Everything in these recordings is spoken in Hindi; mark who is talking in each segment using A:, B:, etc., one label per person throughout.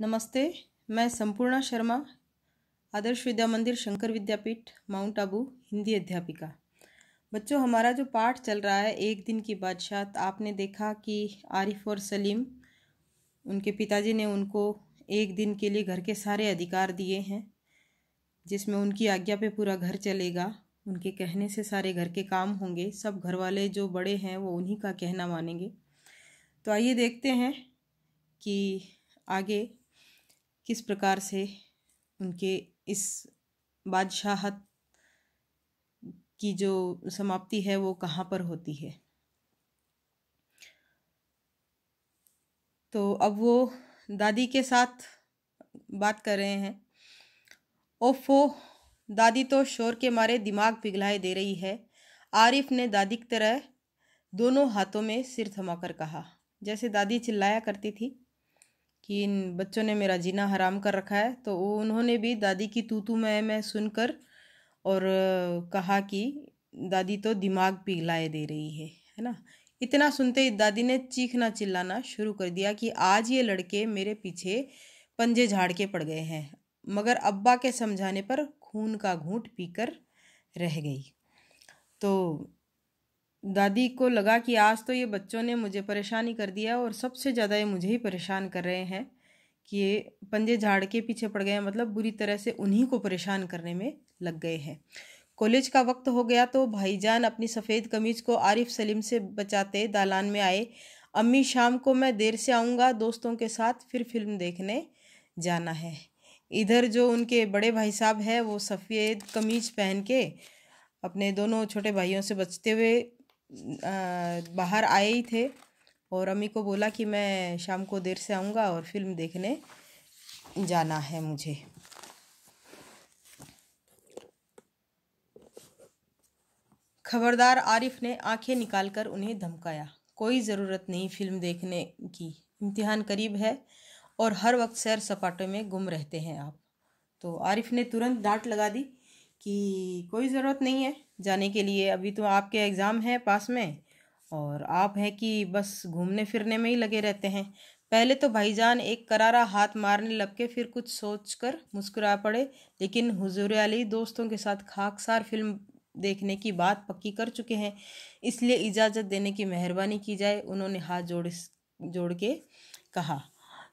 A: नमस्ते मैं संपूर्णा शर्मा आदर्श विद्या मंदिर शंकर विद्यापीठ माउंट आबू हिंदी अध्यापिका बच्चों हमारा जो पाठ चल रहा है एक दिन की बादशाह आपने देखा कि आरिफ और सलीम उनके पिताजी ने उनको एक दिन के लिए घर के सारे अधिकार दिए हैं जिसमें उनकी आज्ञा पे पूरा घर चलेगा उनके कहने से सारे घर के काम होंगे सब घर वाले जो बड़े हैं वो उन्हीं का कहना मानेंगे तो आइए देखते हैं कि आगे किस प्रकार से उनके इस बादशाहत की जो समाप्ति है वो कहाँ पर होती है तो अब वो दादी के साथ बात कर रहे हैं ओफो दादी तो शोर के मारे दिमाग पिघलाए दे रही है आरिफ ने दादी की तरह दोनों हाथों में सिर थमाकर कहा जैसे दादी चिल्लाया करती थी कि इन बच्चों ने मेरा जीना हराम कर रखा है तो उन्होंने भी दादी की तू तू मैं मैं सुनकर और कहा कि दादी तो दिमाग पिघलाए दे रही है है ना इतना सुनते ही दादी ने चीखना चिल्लाना शुरू कर दिया कि आज ये लड़के मेरे पीछे पंजे झाड़ के पड़ गए हैं मगर अब्बा के समझाने पर खून का घूंट पीकर रह गई तो दादी को लगा कि आज तो ये बच्चों ने मुझे परेशान ही कर दिया और सबसे ज़्यादा ये मुझे ही परेशान कर रहे हैं कि ये पंजे झाड़ के पीछे पड़ गए मतलब बुरी तरह से उन्हीं को परेशान करने में लग गए हैं कॉलेज का वक्त हो गया तो भाईजान अपनी सफ़ेद कमीज को आरिफ सलीम से बचाते दालान में आए अम्मी शाम को मैं देर से आऊँगा दोस्तों के साथ फिर फिल्म देखने जाना है इधर जो उनके बड़े भाई साहब हैं वो सफ़ेद कमीज पहन के अपने दोनों छोटे भाइयों से बचते हुए बाहर आए ही थे और अम्मी को बोला कि मैं शाम को देर से आऊँगा और फिल्म देखने जाना है मुझे खबरदार आरिफ ने आंखें निकालकर उन्हें धमकाया कोई ज़रूरत नहीं फिल्म देखने की इम्तिहान करीब है और हर वक्त सैर सपाटे में गुम रहते हैं आप तो आरिफ ने तुरंत डांट लगा दी कि कोई ज़रूरत नहीं है जाने के लिए अभी तो आपके एग्ज़ाम हैं पास में और आप हैं कि बस घूमने फिरने में ही लगे रहते हैं पहले तो भाईजान एक करारा हाथ मारने लग के फिर कुछ सोच कर मुस्कुरा पड़े लेकिन हुजूर अली दोस्तों के साथ खाकसार फिल्म देखने की बात पक्की कर चुके हैं इसलिए इजाज़त देने की मेहरबानी की जाए उन्होंने हाथ जोड़ जोड़ के कहा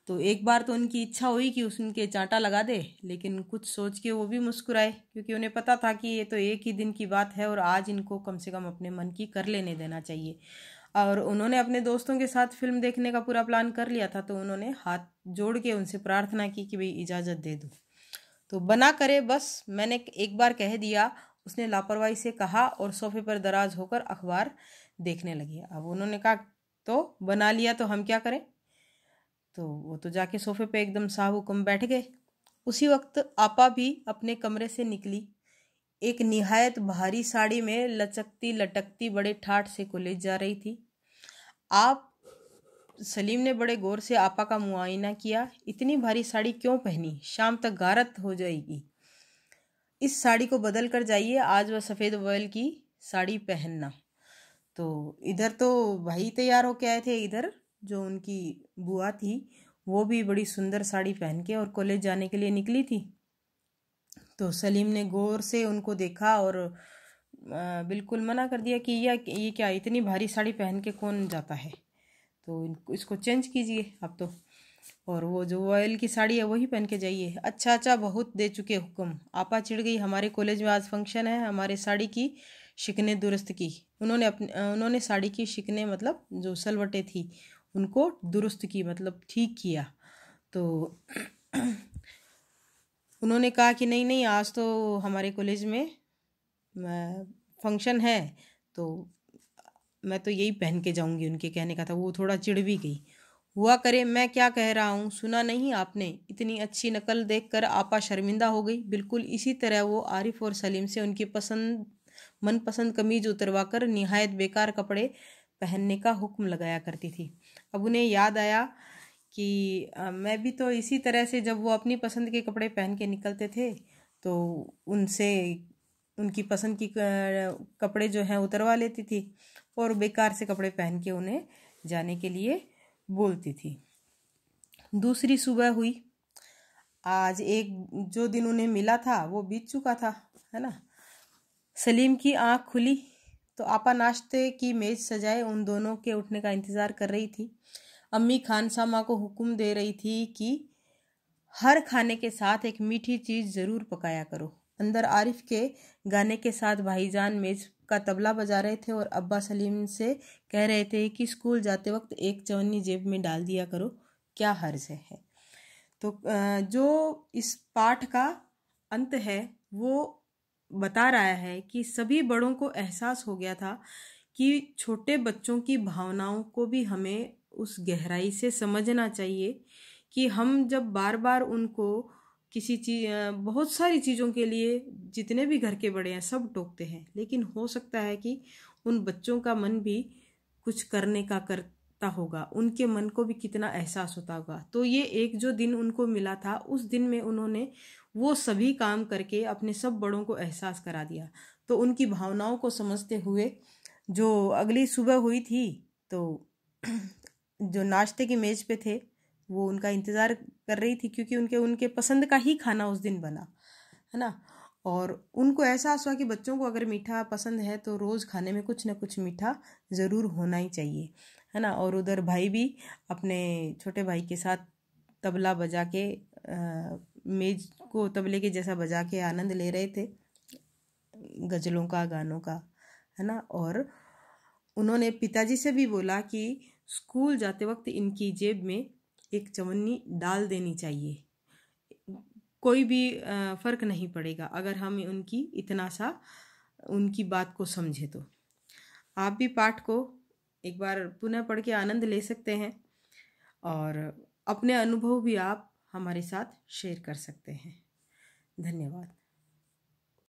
A: तो एक बार तो उनकी इच्छा हुई कि उनके चांटा लगा दे लेकिन कुछ सोच के वो भी मुस्कुराए क्योंकि उन्हें पता था कि ये तो एक ही दिन की बात है और आज इनको कम से कम अपने मन की कर लेने देना चाहिए और उन्होंने अपने दोस्तों के साथ फिल्म देखने का पूरा प्लान कर लिया था तो उन्होंने हाथ जोड़ के उनसे प्रार्थना की कि भाई इजाज़त दे दो तो बना करे बस मैंने एक बार कह दिया उसने लापरवाही से कहा और सोफे पर दराज होकर अखबार देखने लगी अब उन्होंने कहा तो बना लिया तो हम क्या करें तो वो तो जाके सोफे पे एकदम साहुकम बैठ गए उसी वक्त आपा भी अपने कमरे से निकली एक निहायत भारी साड़ी में लचकती लटकती बड़े ठाठ से कॉलेज जा रही थी आप सलीम ने बड़े गौर से आपा का मुआयना किया इतनी भारी साड़ी क्यों पहनी शाम तक गारत हो जाएगी इस साड़ी को बदल कर जाइए आज वह सफ़ेद वयल की साड़ी पहनना तो इधर तो भाई तैयार होके आए थे इधर जो उनकी बुआ थी वो भी बड़ी सुंदर साड़ी पहन के और कॉलेज जाने के लिए निकली थी तो सलीम ने गौर से उनको देखा और बिल्कुल मना कर दिया कि यह ये क्या इतनी भारी साड़ी पहन के कौन जाता है तो इसको चेंज कीजिए आप तो और वो जो ऑयल की साड़ी है वही पहन के जाइए अच्छा अच्छा बहुत दे चुके हुक्म आपा चिढ़ गई हमारे कॉलेज में आज फंक्शन है हमारे साड़ी की शिकने दुरुस्त की उन्होंने अपने उन्होंने साड़ी की शिकने मतलब जो सलवटें थी उनको दुरुस्त की मतलब ठीक किया तो उन्होंने कहा कि नहीं नहीं आज तो हमारे कॉलेज में फंक्शन है तो मैं तो यही पहन के जाऊंगी उनके कहने का था वो थोड़ा चिढ़ भी गई हुआ करे मैं क्या कह रहा हूँ सुना नहीं आपने इतनी अच्छी नकल देखकर आपा शर्मिंदा हो गई बिल्कुल इसी तरह वो आरिफ और सलीम से उनकी पसंद मनपसंद कमीज उतरवा कर निहायत बेकार कपड़े पहनने का हुक्म लगाया करती थी अब उन्हें याद आया कि मैं भी तो इसी तरह से जब वो अपनी पसंद के कपड़े पहन के निकलते थे तो उनसे उनकी पसंद की कपड़े जो हैं उतरवा लेती थी और बेकार से कपड़े पहन के उन्हें जाने के लिए बोलती थी दूसरी सुबह हुई आज एक जो दिन उन्हें मिला था वो बीत चुका था है ना सलीम की आंख खुली तो आपा नाश्ते की मेज सजाए उन दोनों के उठने का इंतज़ार कर रही थी अम्मी खान सामा को हुक्म दे रही थी कि हर खाने के साथ एक मीठी चीज़ ज़रूर पकाया करो अंदर आरिफ के गाने के साथ भाईजान मेज का तबला बजा रहे थे और अब्बा सलीम से कह रहे थे कि स्कूल जाते वक्त एक चवन्नी जेब में डाल दिया करो क्या हर्ज है तो जो इस पाठ का अंत है वो बता रहा है कि सभी बड़ों को एहसास हो गया था कि छोटे बच्चों की भावनाओं को भी हमें उस गहराई से समझना चाहिए कि हम जब बार बार उनको किसी चीज बहुत सारी चीज़ों के लिए जितने भी घर के बड़े हैं सब टोकते हैं लेकिन हो सकता है कि उन बच्चों का मन भी कुछ करने का कर लगता होगा उनके मन को भी कितना एहसास होता होगा तो ये एक जो दिन उनको मिला था उस दिन में उन्होंने वो सभी काम करके अपने सब बड़ों को एहसास करा दिया तो उनकी भावनाओं को समझते हुए जो अगली सुबह हुई थी तो जो नाश्ते की मेज़ पे थे वो उनका इंतज़ार कर रही थी क्योंकि उनके उनके पसंद का ही खाना उस दिन बना है ना और उनको एहसास हुआ कि बच्चों को अगर मीठा पसंद है तो रोज़ खाने में कुछ ना कुछ मीठा ज़रूर होना ही चाहिए है ना और उधर भाई भी अपने छोटे भाई के साथ तबला बजा के आ, मेज को तबले के जैसा बजा के आनंद ले रहे थे गज़लों का गानों का है ना और उन्होंने पिताजी से भी बोला कि स्कूल जाते वक्त इनकी जेब में एक चवन्नी डाल देनी चाहिए कोई भी फ़र्क नहीं पड़ेगा अगर हम उनकी इतना सा उनकी बात को समझे तो आप भी पाठ को एक बार पुनः पढ़ के आनंद ले सकते हैं और अपने अनुभव भी आप हमारे साथ शेयर कर सकते हैं धन्यवाद